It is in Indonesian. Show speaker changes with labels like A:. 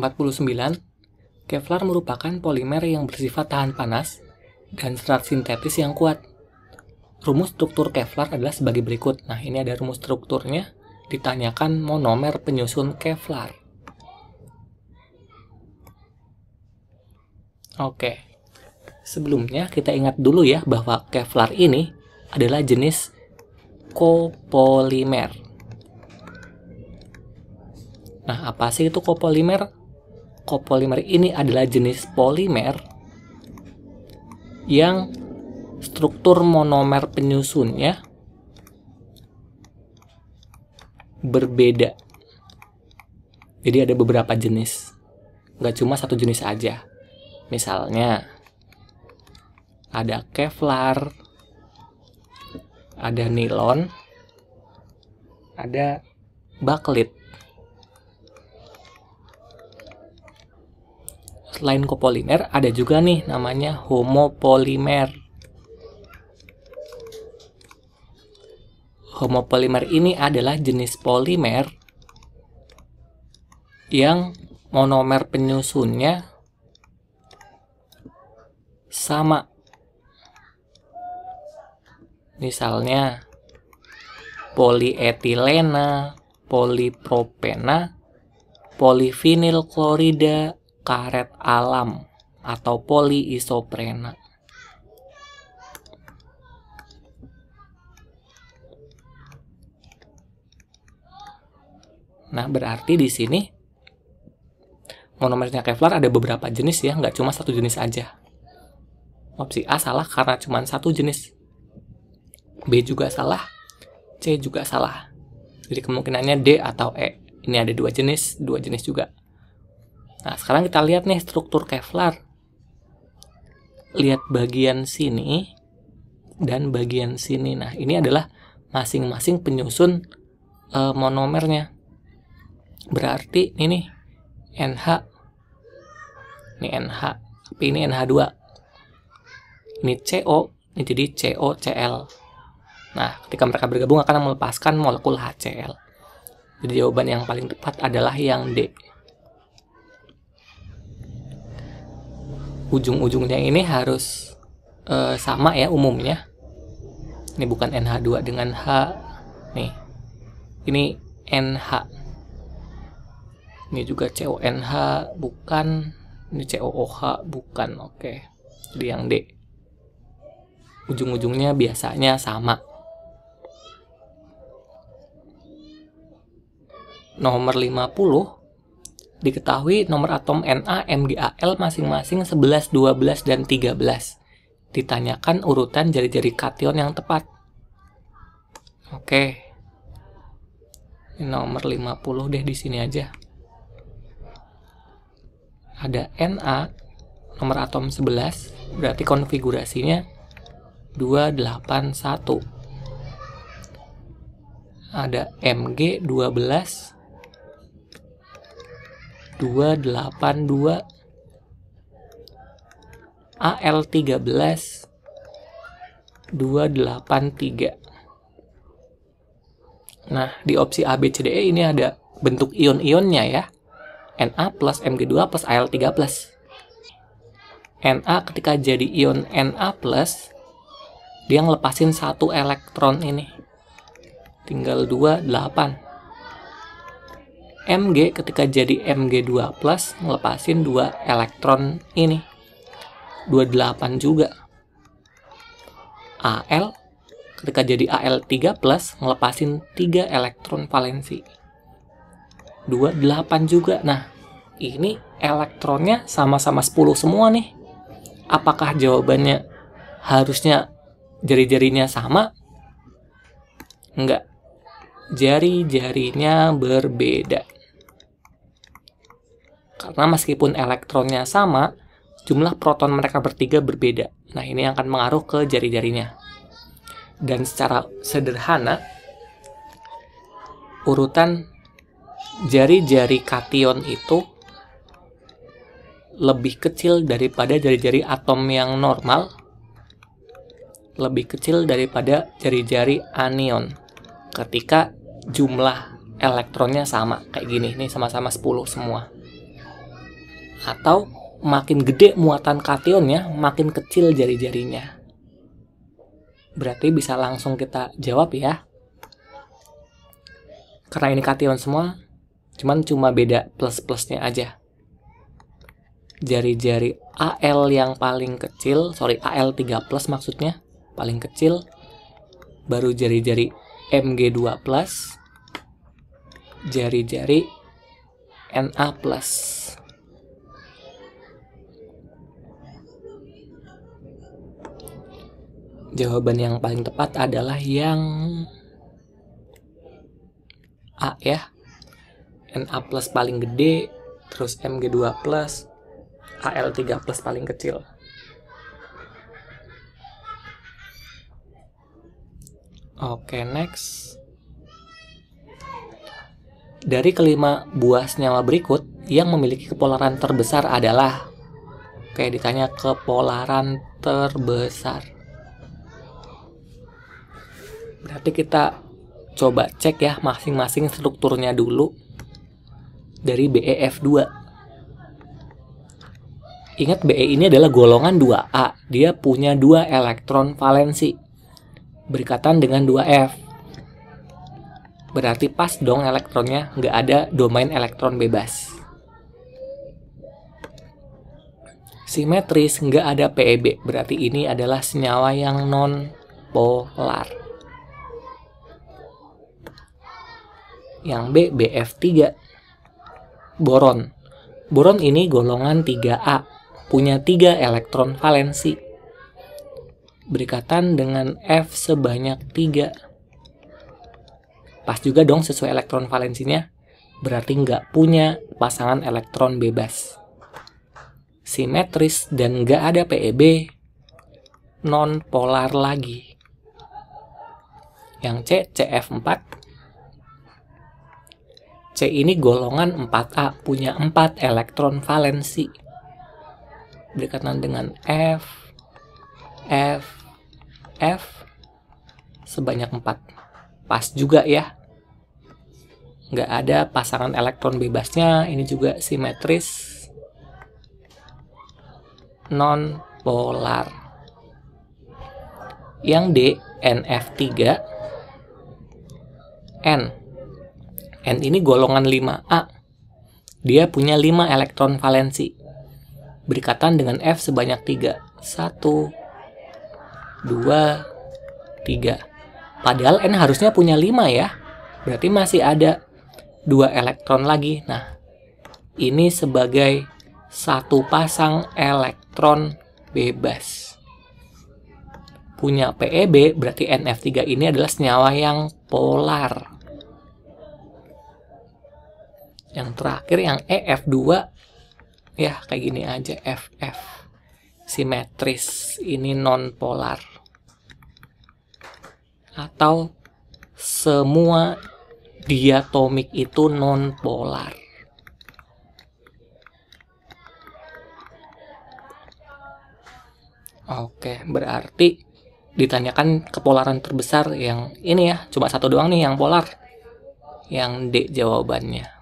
A: 49, Kevlar merupakan polimer yang bersifat tahan panas dan serat sintetis yang kuat. Rumus struktur Kevlar adalah sebagai berikut. Nah, ini ada rumus strukturnya ditanyakan monomer penyusun Kevlar. Oke. Sebelumnya kita ingat dulu ya bahwa Kevlar ini adalah jenis kopolimer. Nah, apa sih itu kopolimer? kopolimer ini adalah jenis polimer yang struktur monomer penyusunnya berbeda. Jadi ada beberapa jenis, nggak cuma satu jenis aja. Misalnya ada Kevlar, ada nilon, ada baklit. selain kopolimer, ada juga nih namanya homopolimer. Homopolimer ini adalah jenis polimer yang monomer penyusunnya sama. Misalnya polietilena, polipropena, polivinil klorida, karet alam atau poliisoprena. Nah, berarti di sini monomernya Kevlar ada beberapa jenis ya, nggak cuma satu jenis aja. Opsi A salah karena cuma satu jenis. B juga salah, C juga salah. Jadi kemungkinannya D atau E. Ini ada dua jenis, dua jenis juga. Nah, sekarang kita lihat nih struktur Kevlar. Lihat bagian sini dan bagian sini. Nah, ini adalah masing-masing penyusun e, monomernya. Berarti ini nih, NH. Ini NH, tapi ini NH2. Ini CO, ini jadi COCl. Nah, ketika mereka bergabung akan melepaskan molekul HCl. Jadi jawaban yang paling tepat adalah yang D. ujung-ujungnya ini harus uh, sama ya umumnya ini bukan NH2 dengan H nih ini NH ini juga CONH bukan ini COOH bukan oke okay. jadi yang D ujung-ujungnya biasanya sama nomor 50 diketahui nomor atom Na, Al masing-masing 11, 12, dan 13. Ditanyakan urutan jari-jari kation yang tepat. Oke. Ini nomor 50 deh di sini aja. Ada Na, nomor atom 11, berarti konfigurasinya 281. Ada Mg 12, 282 AL13 283 Nah, di opsi ABCDE ini ada bentuk ion-ionnya ya. Na plus Mg2 plus Al3 plus. Na ketika jadi ion Na plus, dia ngelepasin satu elektron ini. Tinggal 2, 8. Mg ketika jadi Mg2+, ngelepasin dua elektron ini. 28 juga. Al ketika jadi Al3+, ngelepasin tiga elektron valensi. 28 juga. Nah, ini elektronnya sama-sama 10 semua nih. Apakah jawabannya harusnya jari-jarinya sama? Enggak. Jari-jarinya berbeda. Karena meskipun elektronnya sama, jumlah proton mereka bertiga berbeda. Nah, ini yang akan mengaruh ke jari-jarinya. Dan secara sederhana, urutan jari-jari kation itu lebih kecil daripada jari-jari atom yang normal, lebih kecil daripada jari-jari anion. Ketika jumlah elektronnya sama kayak gini, nih sama-sama 10 semua atau makin gede muatan kationnya, makin kecil jari-jarinya. Berarti bisa langsung kita jawab ya. Karena ini kation semua, cuman cuma beda plus-plusnya aja. Jari-jari AL yang paling kecil, sorry AL3 plus maksudnya, paling kecil, baru jari-jari MG2 plus, jari-jari NA plus. Jawaban yang paling tepat adalah yang A ya. a plus paling gede, terus M G 2 plus, A L 3 plus paling kecil. Oke, next. Dari kelima buah senyawa berikut, yang memiliki kepolaran terbesar adalah... kayak ditanya kepolaran terbesar. Berarti kita coba cek ya masing-masing strukturnya dulu dari BEF2. Ingat BE ini adalah golongan 2A. Dia punya dua elektron valensi berikatan dengan 2F. Berarti pas dong elektronnya, nggak ada domain elektron bebas. Simetris nggak ada PEB, berarti ini adalah senyawa yang non-polar. yang B BF3 boron. Boron ini golongan 3A, punya 3 elektron valensi. Berikatan dengan F sebanyak 3. Pas juga dong sesuai elektron valensinya, berarti nggak punya pasangan elektron bebas. Simetris dan nggak ada PEB, non-polar lagi. Yang C, CF4, C ini golongan 4A, punya 4 elektron valensi. Berdekatan dengan F, F, F, sebanyak 4. Pas juga ya. Nggak ada pasangan elektron bebasnya, ini juga simetris. Non-polar. Yang D, NF3, N N ini golongan 5A. Dia punya 5 elektron valensi. Berikatan dengan F sebanyak 3. 1, 2, 3. Padahal N harusnya punya 5 ya. Berarti masih ada 2 elektron lagi. Nah, ini sebagai satu pasang elektron bebas. Punya PEB berarti NF3 ini adalah senyawa yang polar yang terakhir yang ef 2 ya kayak gini aja FF simetris ini nonpolar atau semua diatomik itu nonpolar Oke, berarti ditanyakan kepolaran terbesar yang ini ya, cuma satu doang nih yang polar. Yang D jawabannya.